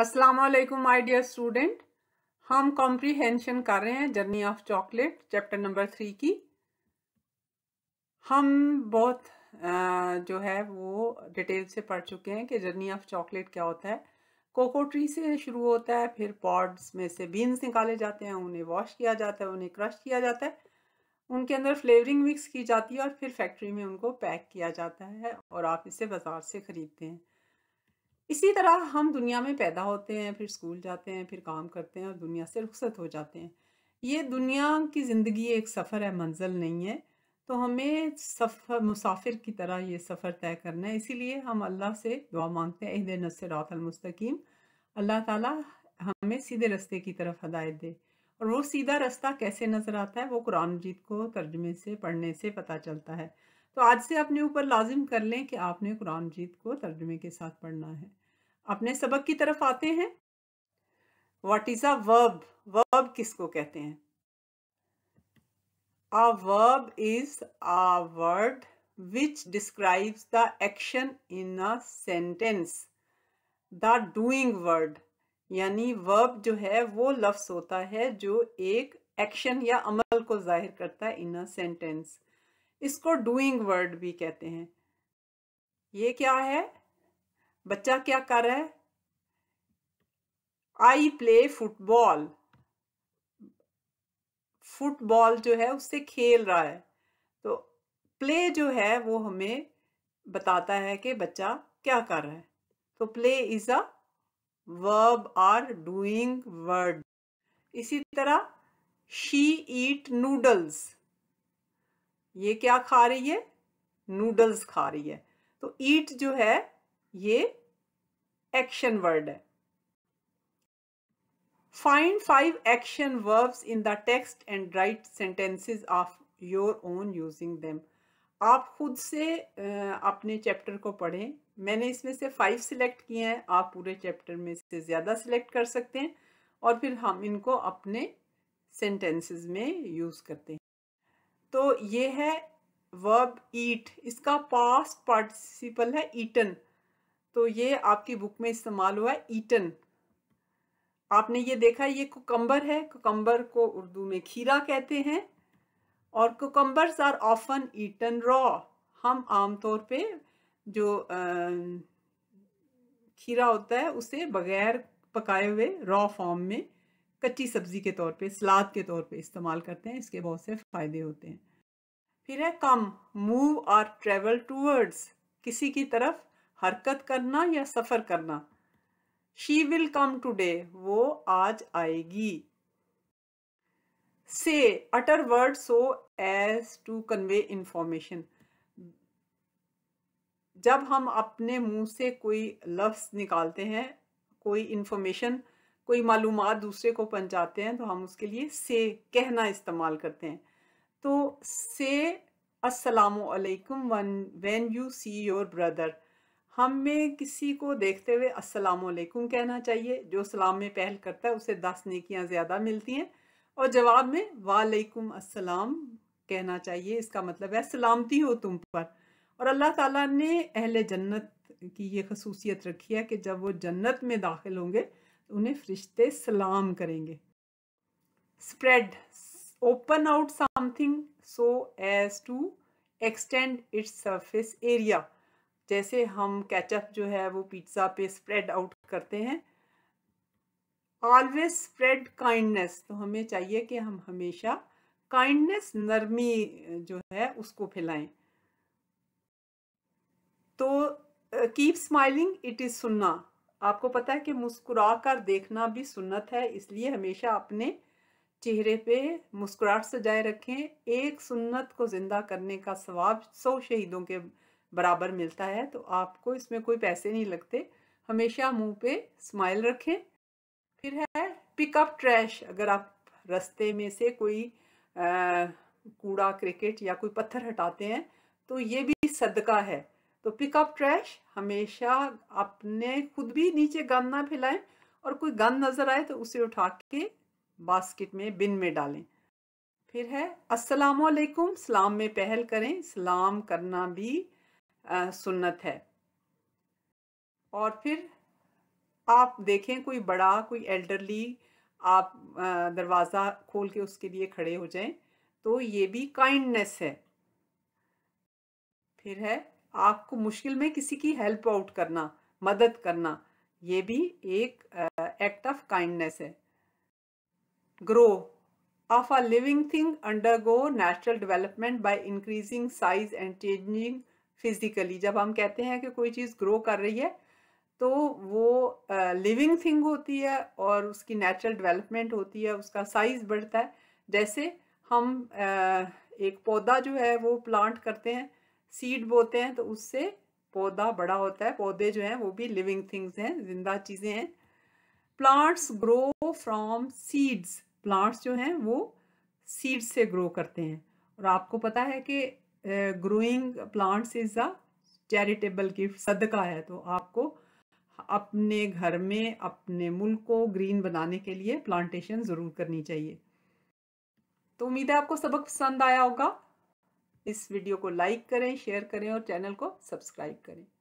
अस्सलाम वालेकुम my dear student हम कॉम्प्रीहेंशन कर रहे हैं journey of chocolate chapter number three की हम बहुत जो है वो डिटेल से पढ़ चुके हैं कि जर्नी ऑफ चॉकलेट क्या होता है कोको ट्री से शुरू होता है फिर पॉड्स में से बीन्स निकाले जाते हैं उन्हें वॉश किया जाता है उन्हें क्रश किया जाता है उनके अंदर फ्लेवरिंग मिक्स की जाती है और फिर फैक्ट्री में उनको पैक किया जाता है और आप इसे बाज़ार से ख़रीदते हैं इसी तरह हम दुनिया में पैदा होते हैं फिर स्कूल जाते हैं फिर काम करते हैं और दुनिया से रुखसत हो जाते हैं ये दुनिया की ज़िंदगी एक सफ़र है मंजिल नहीं है तो हमें सफ़र मुसाफिर की तरह ये सफ़र तय करना है इसीलिए हम अल्लाह से दुआ मांगते हैं अहद नसरातमस्तकीम अल्लाह ताला हमें सीधे रास्ते की तरफ हदायत दे और वो सीधा रास्ता कैसे नज़र आता है वो कुरान मजीद को तर्जमे से पढ़ने से पता चलता है तो आज से अपने ऊपर लाजिम कर लें कि आपने कुरान मजीद को तर्जुमे के साथ पढ़ना है अपने सबक की तरफ आते हैं what is a verb verb किसको कहते हैं a verb is a word which describes the action in a sentence the doing word यानी वर्ब जो है वो लफ्स होता है जो एक एक्शन या अमल को जाहिर करता है इन अ सेंटेंस इसको डूइंग वर्ड भी कहते हैं ये क्या है बच्चा क्या कर रहा है आई प्ले फुटबॉल फुटबॉल जो है उससे खेल रहा है तो प्ले जो है वो हमें बताता है कि बच्चा क्या कर रहा है तो play is a verb or doing word इसी तरह शी ईट नूडल्स ये क्या खा रही है नूडल्स खा रही है तो ईट जो है ये एक्शन वर्ड है find five action verbs in the text and write sentences of your own using them आप खुद से अपने चैप्टर को पढ़ें मैंने इसमें से फाइव सिलेक्ट किए हैं आप पूरे चैप्टर में से ज़्यादा सिलेक्ट कर सकते हैं और फिर हम इनको अपने सेंटेंसेस में यूज़ करते हैं ये है वर्ब ईट इसका पास्ट पार्टिसिपल है ईटन तो ये आपकी बुक में इस्तेमाल हुआ है ईटन आपने ये देखा ये कोकम्बर है कोकम्बर को उर्दू में खीरा कहते हैं और cucumbers are often eaten raw हम आमतौर पे जो आ, खीरा होता है उसे बगैर पकाए हुए रॉ फॉर्म में कच्ची सब्जी के तौर पे सलाद के तौर पे इस्तेमाल करते हैं इसके बहुत से फ़ायदे होते हैं फिर है कम मूव और ट्रेवल टूवर्ड्स किसी की तरफ हरकत करना या सफ़र करना शी विल कम टूडे वो आज आएगी से utter word so as to convey information जब हम अपने मुंह से कोई लफ्स निकालते हैं कोई इंफॉर्मेशन कोई मालूम दूसरे को पहुंचाते हैं तो हम उसके लिए से कहना इस्तेमाल करते हैं तो से असलकुम when when you see your brother हमें किसी को देखते हुए असलकुम कहना चाहिए जो सलाम में पहल करता है उसे दस नेकियां ज़्यादा मिलती हैं और जवाब में वालेकुम अस्सलाम कहना चाहिए इसका मतलब है सलामती हो तुम पर और अल्लाह ताला ने अहले जन्नत की ये खसूसियत रखी है कि जब वो जन्नत में दाखिल होंगे तो उन्हें फरिश्ते सलाम करेंगे spread open out something so as to extend its surface area जैसे हम केचप जो है वो पिज्ज़ा पे स्प्रेड आउट करते हैं ऑलवेज स्प्रेड काइंडनेस तो हमें चाहिए कि हम हमेशा काइंडनेस नरमी जो है उसको फैलाएं तो कीप स्माइलिंग इट इज़ सुनना आपको पता है कि मुस्कुरा कर देखना भी सुन्नत है इसलिए हमेशा अपने चेहरे पे मुस्कुराहट सजाए रखें एक सुन्नत को ज़िंदा करने का सवाब सौ शहीदों के बराबर मिलता है तो आपको इसमें कोई पैसे नहीं लगते हमेशा मुंह पे स्माइल रखें फिर है पिकअप ट्रैश अगर आप रस्ते में से कोई कूड़ा क्रिकेट या कोई पत्थर हटाते हैं तो ये भी सदका है तो पिकअप ट्रैश हमेशा अपने खुद भी नीचे गंद ना फैलाएं और कोई गंद नज़र आए तो उसे उठा के बास्केट में बिन में डालें फिर है अस्सलाम वालेकुम सलाम में पहल करें सलाम करना भी आ, सुन्नत है और फिर आप देखें कोई बड़ा कोई एल्डरली आप दरवाज़ा खोल के उसके लिए खड़े हो जाएं तो ये भी काइंडनेस है फिर है आपको मुश्किल में किसी की हेल्प आउट करना मदद करना ये भी एक एक्ट ऑफ काइंडनेस है grow of a living thing undergo natural development by increasing size and changing physically जब हम कहते हैं कि कोई चीज़ grow कर रही है तो वो लिविंग uh, थिंग होती है और उसकी नेचुरल डेवलपमेंट होती है उसका साइज़ बढ़ता है जैसे हम uh, एक पौधा जो है वो प्लांट करते हैं सीड बोते हैं तो उससे पौधा बड़ा होता है पौधे जो हैं वो भी लिविंग थिंग्स हैं जिंदा चीज़ें हैं plants grow from seeds plants जो हैं वो सीड्स से ग्रो करते हैं और आपको पता है कि growing plants is a charitable gift सदका है तो आपको अपने घर में अपने मुल्क को ग्रीन बनाने के लिए प्लांटेशन ज़रूर करनी चाहिए तो उम्मीद है आपको सबक पसंद आया होगा इस वीडियो को लाइक करें शेयर करें और चैनल को सब्सक्राइब करें